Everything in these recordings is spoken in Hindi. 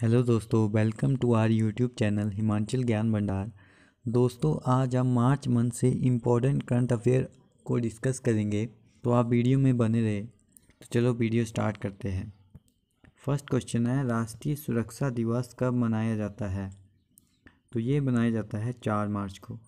हेलो दोस्तों welcome to our YouTube channel Himachal Gyan Bhandar दोस्तों आज हम मार्च मंथ से इम्पोर्टेंट करंट अफेयर को डिस्कस करेंगे तो आप वीडियो में बने रहे तो चलो वीडियो स्टार्ट करते हैं फर्स्ट क्वेश्चन है राष्ट्रीय सुरक्षा दिवस कब मनाया जाता है तो ये मनाया जाता है चार मार्च को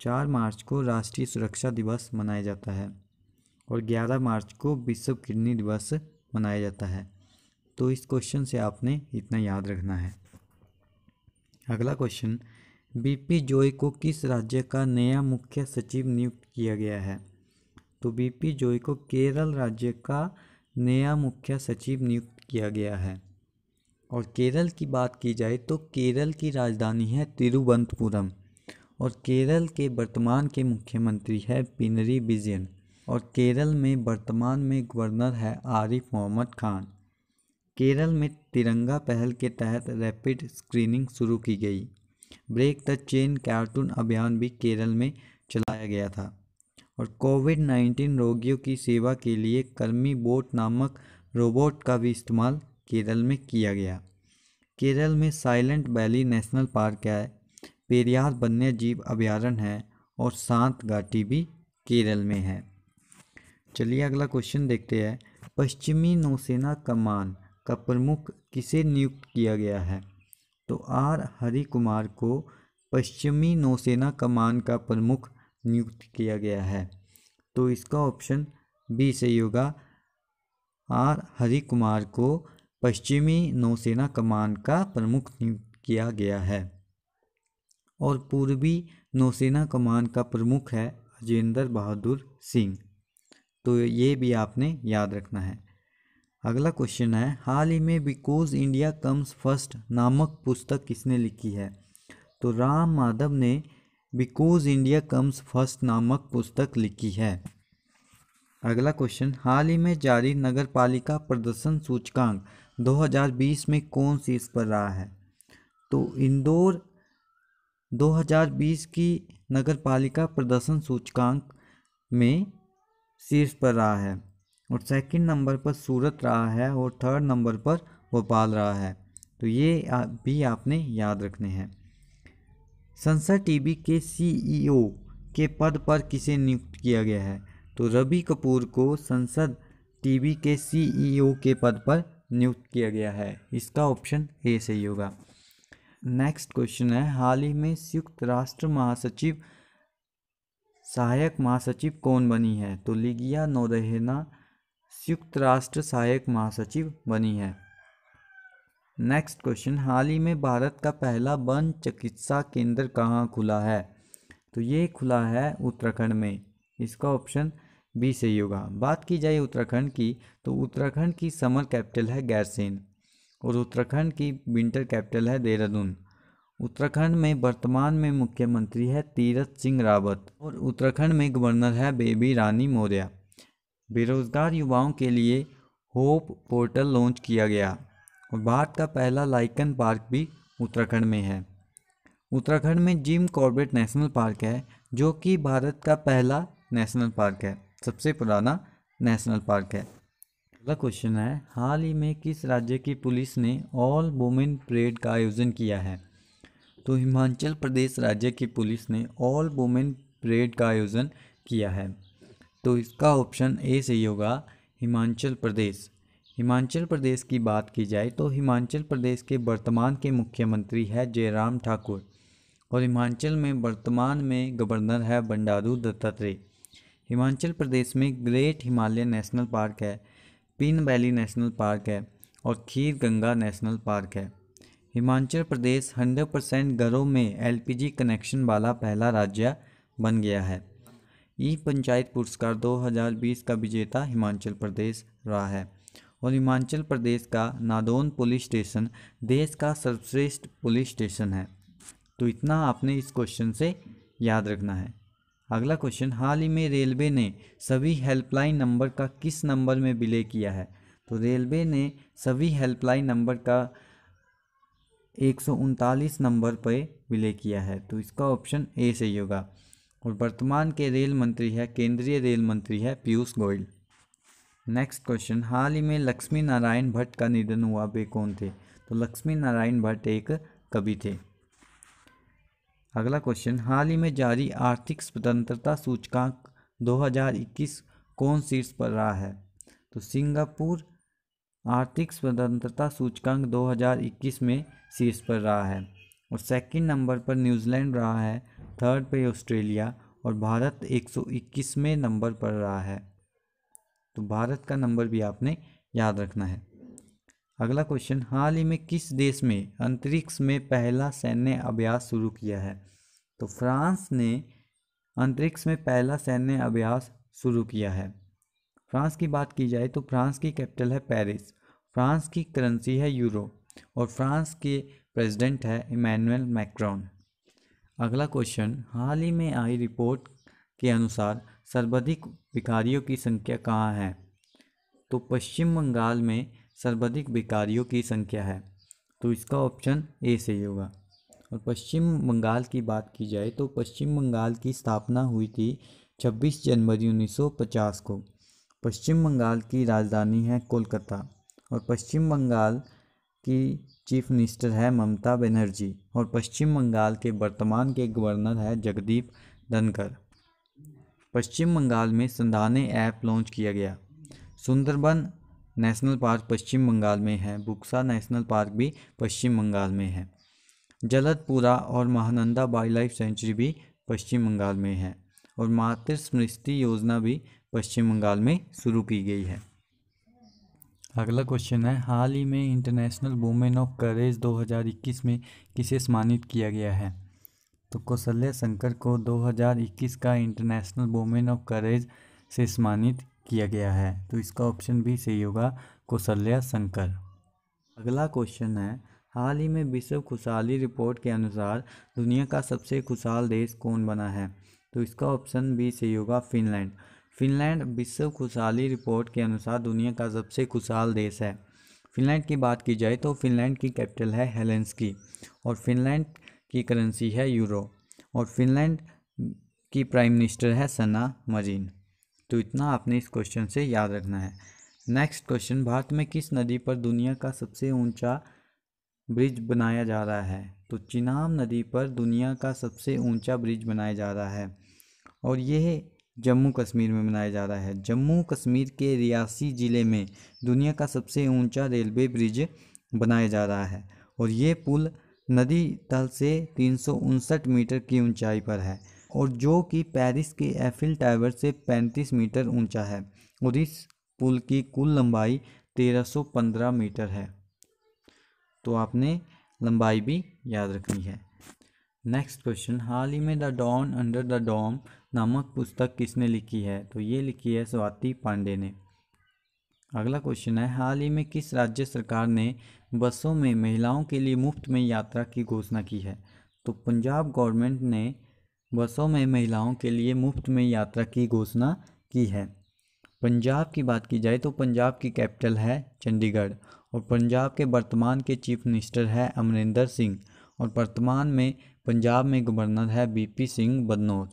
चार मार्च को राष्ट्रीय सुरक्षा दिवस मनाया जाता है और ग्यारह मार्च को विश्व किडनी दिवस मनाया जाता है तो इस क्वेश्चन से आपने इतना याद रखना है अगला क्वेश्चन बीपी जोई को किस राज्य का नया मुख्य सचिव नियुक्त किया गया है तो बीपी जोई को केरल राज्य का नया मुख्य सचिव नियुक्त किया गया है और केरल की बात की जाए तो केरल की राजधानी है तिरुवनंतपुरम और केरल के वर्तमान के मुख्यमंत्री है पिनरी विजयन और केरल में वर्तमान में गवर्नर है आरिफ मोहम्मद खान केरल में तिरंगा पहल के तहत रैपिड स्क्रीनिंग शुरू की गई ब्रेक द चेन कार्टून अभियान भी केरल में चलाया गया था और कोविड नाइन्टीन रोगियों की सेवा के लिए कर्मी बोट नामक रोबोट का भी इस्तेमाल केरल में किया गया केरल में साइलेंट वैली नेशनल पार्क है पेरियार वन्य जीव अभ्यारण्य है और सांत घाटी भी केरल में है चलिए अगला क्वेश्चन देखते हैं पश्चिमी नौसेना कमान का प्रमुख किसे नियुक्त किया गया है तो आर हरि कुमार को पश्चिमी नौसेना कमान का प्रमुख नियुक्त किया गया है तो इसका ऑप्शन बी सही होगा आर हरि कुमार को पश्चिमी नौसेना कमान का प्रमुख नियुक्त किया गया है और पूर्वी नौसेना कमान का प्रमुख है अजेंद्र बहादुर सिंह तो ये भी आपने याद रखना है अगला क्वेश्चन है हाल ही में बिकॉज इंडिया कम्स फर्स्ट नामक पुस्तक किसने लिखी है तो राम माधव ने बिकॉज इंडिया कम्स फर्स्ट नामक पुस्तक लिखी है अगला क्वेश्चन हाल ही में जारी नगर पालिका प्रदर्शन सूचकांक 2020 में कौन शीर्ष पर रहा है तो इंदौर 2020 की नगर पालिका प्रदर्शन सूचकांक में शीर्ष पर रहा है और सेकंड नंबर पर सूरत रहा है और थर्ड नंबर पर भोपाल रहा है तो ये भी आपने याद रखने हैं संसद टीवी के सीईओ e के पद पर किसे नियुक्त किया गया है तो रवि कपूर को संसद टीवी के सीईओ e के पद पर नियुक्त किया गया है इसका ऑप्शन ए सही होगा नेक्स्ट क्वेश्चन है हाल ही में संयुक्त राष्ट्र महासचिव सहायक महासचिव कौन बनी है तो लिगिया नोदहेना संयुक्त राष्ट्र सहायक महासचिव बनी है नेक्स्ट क्वेश्चन हाल ही में भारत का पहला वन चिकित्सा केंद्र कहाँ खुला है तो ये खुला है उत्तराखंड में इसका ऑप्शन बी सही होगा बात की जाए उत्तराखंड की तो उत्तराखंड की समर कैपिटल है गैरसेन और उत्तराखंड की विंटर कैपिटल है देहरादून उत्तराखंड में वर्तमान में मुख्यमंत्री है तीरथ सिंह रावत और उत्तराखंड में गवर्नर है बेबी रानी मौर्या बेरोजगार युवाओं के लिए होप पोर्टल लॉन्च किया गया और भारत का पहला लाइकन पार्क भी उत्तराखंड में है उत्तराखंड में जिम कॉर्बेट नेशनल पार्क है जो कि भारत का पहला नेशनल पार्क है सबसे पुराना नेशनल पार्क है अगला क्वेश्चन है हाल ही में किस राज्य की पुलिस ने ऑल वुमेन परेड का आयोजन किया है तो हिमाचल प्रदेश राज्य की पुलिस ने ऑल वुमेन परेड का आयोजन किया है तो इसका ऑप्शन ए सही होगा हिमाचल प्रदेश हिमाचल प्रदेश की बात की जाए तो हिमाचल प्रदेश के वर्तमान के मुख्यमंत्री है जयराम ठाकुर और हिमाचल में वर्तमान में गवर्नर है बंडारू दत्तात्रेय हिमाचल प्रदेश में ग्रेट हिमालय नेशनल पार्क है पिन वैली नेशनल पार्क है और खीर गंगा नेशनल पार्क है हिमाचल प्रदेश 100 परसेंट घरों में एलपीजी कनेक्शन वाला पहला राज्य बन गया है ई पंचायत पुरस्कार 2020 का विजेता हिमाचल प्रदेश रहा है और हिमाचल प्रदेश का नादौन पुलिस स्टेशन देश का सर्वश्रेष्ठ पुलिस स्टेशन है तो इतना आपने इस क्वेश्चन से याद रखना है अगला क्वेश्चन हाल ही में रेलवे ने सभी हेल्पलाइन नंबर का किस नंबर में विलय किया है तो रेलवे ने सभी हेल्पलाइन नंबर का एक नंबर पर विलय किया है तो इसका ऑप्शन ए सही होगा और वर्तमान के रेल मंत्री है केंद्रीय रेल मंत्री है पीयूष गोयल नेक्स्ट क्वेश्चन हाल ही में लक्ष्मी नारायण भट्ट का निधन हुआ वे कौन थे तो लक्ष्मी नारायण भट्ट एक कवि थे अगला क्वेश्चन हाल ही में जारी आर्थिक स्वतंत्रता सूचकांक 2021 कौन शीर्ष पर रहा है तो सिंगापुर आर्थिक स्वतंत्रता सूचकांक 2021 में शीर्ष पर रहा है और सेकंड नंबर पर न्यूजीलैंड रहा है थर्ड पे ऑस्ट्रेलिया और भारत 121वें नंबर पर रहा है तो भारत का नंबर भी आपने याद रखना है अगला क्वेश्चन हाल ही में किस देश में अंतरिक्ष में पहला सैन्य अभ्यास शुरू किया है तो फ्रांस ने अंतरिक्ष में पहला सैन्य अभ्यास शुरू किया है फ्रांस की बात की जाए तो फ्रांस की कैपिटल है पेरिस फ्रांस की करेंसी है यूरो और फ्रांस के प्रेसिडेंट है इमैनुअल मैक्रॉन अगला क्वेश्चन हाल ही में आई रिपोर्ट के अनुसार सर्वाधिक भिखारियों की संख्या कहाँ है तो पश्चिम बंगाल में सर्वाधिक भिखारियों की संख्या है तो इसका ऑप्शन ए सही होगा और पश्चिम बंगाल की बात की जाए तो पश्चिम बंगाल की स्थापना हुई थी 26 जनवरी 1950 को पश्चिम बंगाल की राजधानी है कोलकाता और पश्चिम बंगाल की चीफ मिनिस्टर है ममता बनर्जी और पश्चिम बंगाल के वर्तमान के गवर्नर है जगदीप धनकर पश्चिम बंगाल में संधाने ऐप लॉन्च किया गया सुंदरबन नेशनल पार्क पश्चिम बंगाल में है बुक्सा नेशनल पार्क भी पश्चिम बंगाल में है जलदपुरा और महानंदा वाइल्ड लाइफ सेंचुरी भी पश्चिम बंगाल में है और मातृ स्मृति योजना भी पश्चिम बंगाल में शुरू की गई है अगला क्वेश्चन है हाल ही में इंटरनेशनल वुमेन ऑफ करेज 2021 में किसे सम्मानित किया गया है तो कौशल्या शंकर को 2021 का इंटरनेशनल वुमेन ऑफ करेज से सम्मानित किया गया है तो इसका ऑप्शन भी सही होगा कौशल्या शंकर अगला क्वेश्चन है हाल ही में विश्व खुशहाली रिपोर्ट के अनुसार दुनिया का सबसे खुशहाल देश कौन बना है तो इसका ऑप्शन भी सही होगा फिनलैंड फिनलैंड विश्व खुशहाली रिपोर्ट के अनुसार दुनिया का सबसे खुशहाल देश है फिनलैंड की बात की जाए तो फिनलैंड की कैपिटल है की और फिनलैंड की करेंसी है यूरो और फिनलैंड की प्राइम मिनिस्टर है सना मरीन तो इतना आपने इस क्वेश्चन से याद रखना है नेक्स्ट क्वेश्चन भारत में किस नदी पर दुनिया का सबसे ऊंचा ब्रिज बनाया जा रहा है तो चिनाब नदी पर दुनिया का सबसे ऊंचा ब्रिज बनाया जा रहा है और यह जम्मू कश्मीर में मनाया जा रहा है जम्मू कश्मीर के रियासी ज़िले में दुनिया का सबसे ऊंचा रेलवे ब्रिज बनाया जा रहा है और ये पुल नदी तल से तीन मीटर की ऊंचाई पर है और जो कि पेरिस के एफिल टावर से 35 मीटर ऊंचा है और इस पुल की कुल लंबाई 1315 मीटर है तो आपने लंबाई भी याद रखनी है नेक्स्ट क्वेश्चन हाल ही में the dawn under the dome नामक पुस्तक किसने लिखी है तो ये लिखी है स्वाति पांडे ने अगला क्वेश्चन है हाल ही में किस राज्य सरकार ने बसों में महिलाओं के लिए मुफ्त में यात्रा की घोषणा की है तो पंजाब गवर्नमेंट ने बसों में महिलाओं के लिए मुफ्त में यात्रा की घोषणा की है पंजाब की बात की जाए तो पंजाब की कैपिटल है चंडीगढ़ और पंजाब के वर्तमान के चीफ मिनिस्टर है अमरिंदर सिंह और वर्तमान में पंजाब में गवर्नर है BP Singh Badnore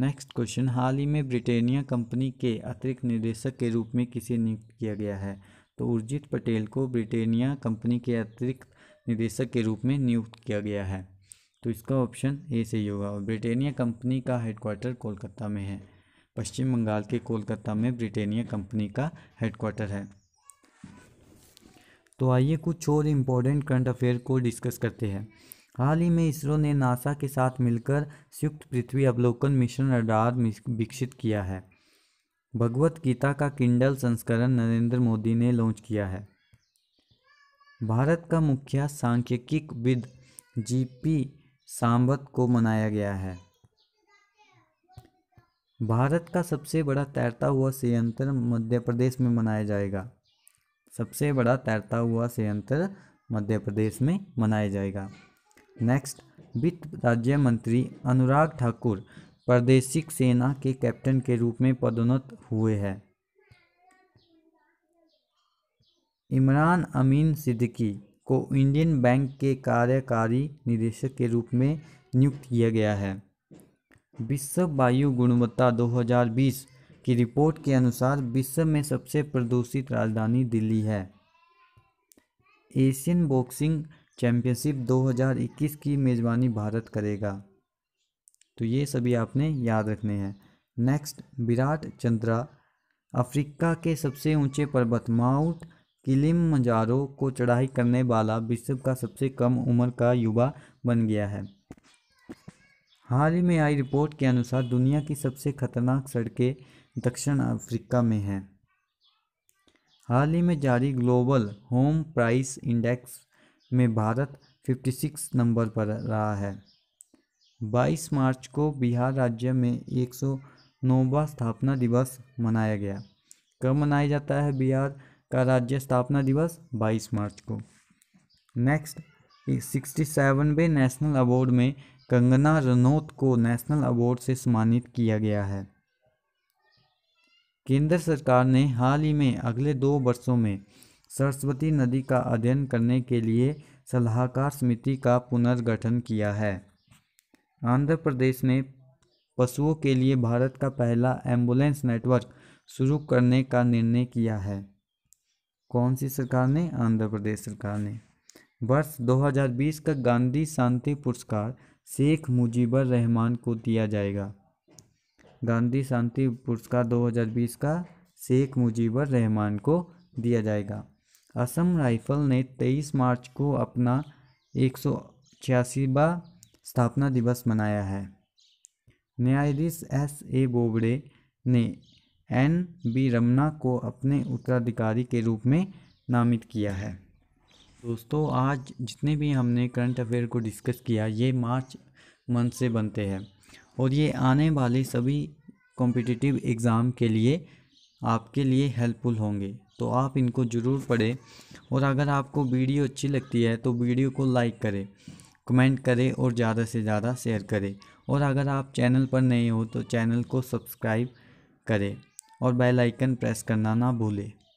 next question हाल ही में ब्रिटेनिया कंपनी के अतिरिक्त निदेशक के रूप में किसे नियुक्त किया गया है तो उर्जित पटेल को ब्रिटेनिया कंपनी के अतिरिक्त निदेशक के रूप में नियुक्त किया गया है तो इसका ऑप्शन ए सही होगा और ब्रिटेनिया कंपनी का हेडक्वार्टर कोलकाता में है पश्चिम बंगाल के कोलकाता में ब्रिटेनिया कंपनी का हेडक्वार्टर है तो आइए कुछ और इम्पोर्टेंट करंट अफेयर को डिस्कस करते हैं हाल ही में इसरो ने नासा के साथ मिलकर संयुक्त पृथ्वी अवलोकन मिशन अडार विकसित किया है भगवत गीता का किंडल संस्करण नरेंद्र मोदी ने लॉन्च किया है भारत का मुखिया सांख्यिक विद जीपी सांबत को मनाया गया है भारत का सबसे बड़ा तैरता हुआ संयंत्र मध्य प्रदेश में मनाया जाएगा सबसे बड़ा तैरता हुआ संयंत्र मध्य प्रदेश में मनाया जाएगा नेक्स्ट वित्त राज्य मंत्री अनुराग ठाकुर प्रादेशिक सेना के कैप्टन के रूप में पदोन्नत हुए हैं इमरान अमीन सिद्दीकी को इंडियन बैंक के कार्यकारी निदेशक के रूप में नियुक्त किया गया है विश्व वायु गुणवत्ता की रिपोर्ट के अनुसार विश्व में सबसे प्रदूषित राजधानी दिल्ली है एशियन बॉक्सिंग चैम्पियनशिप 2021 की मेज़बानी भारत करेगा तो ये सभी आपने याद रखने हैं नेक्स्ट विराट चंद्रा अफ्रीका के सबसे ऊंचे पर्वत माउंट किलिम मजारो को चढ़ाई करने वाला विश्व का सबसे कम उम्र का युवा बन गया है हाल ही में आई रिपोर्ट के अनुसार दुनिया की सबसे खतरनाक सड़कें दक्षिण अफ्रीका में है हाल ही में जारी ग्लोबल होम प्राइस इंडेक्स में भारत 56 नंबर पर रहा है 22 मार्च को बिहार राज्य में एक नौवा स्थापना दिवस मनाया गया कब मनाया जाता है बिहार का राज्य स्थापना दिवस 22 मार्च को नेक्स्ट सिक्सटी सेवनवे नेशनल अवार्ड में कंगना रनौत को नेशनल अवार्ड से सम्मानित किया गया है केंद्र सरकार ने हाल ही में अगले दो वर्षों में सरस्वती नदी का अध्ययन करने के लिए सलाहकार समिति का पुनर्गठन किया है आंध्र प्रदेश ने पशुओं के लिए भारत का पहला एम्बुलेंस नेटवर्क शुरू करने का निर्णय किया है कौन सी सरकार ने आंध्र प्रदेश सरकार ने वर्ष 2020 का गांधी शांति पुरस्कार शेख मुजीबर रहमान को दिया जाएगा गांधी शांति पुरस्कार 2020 का शेख मुजीबर रहमान को दिया जाएगा असम राइफल ने 23 मार्च को अपना एक स्थापना दिवस मनाया है न्यायाधीश एस ए बोबड़े ने एन बी रमना को अपने उत्तराधिकारी के रूप में नामित किया है दोस्तों आज जितने भी हमने करंट अफेयर को डिस्कस किया ये मार्च मंथ से बनते हैं और ये आने वाले सभी कॉम्पिटिटिव एग्ज़ाम के लिए आपके लिए हेल्पफुल होंगे तो आप इनको ज़रूर पढ़ें और अगर आपको वीडियो अच्छी लगती है तो वीडियो को लाइक करें कमेंट करें और ज़्यादा से ज़्यादा शेयर करें और अगर आप चैनल पर नए हो तो चैनल को सब्सक्राइब करें और बेल आइकन प्रेस करना ना भूलें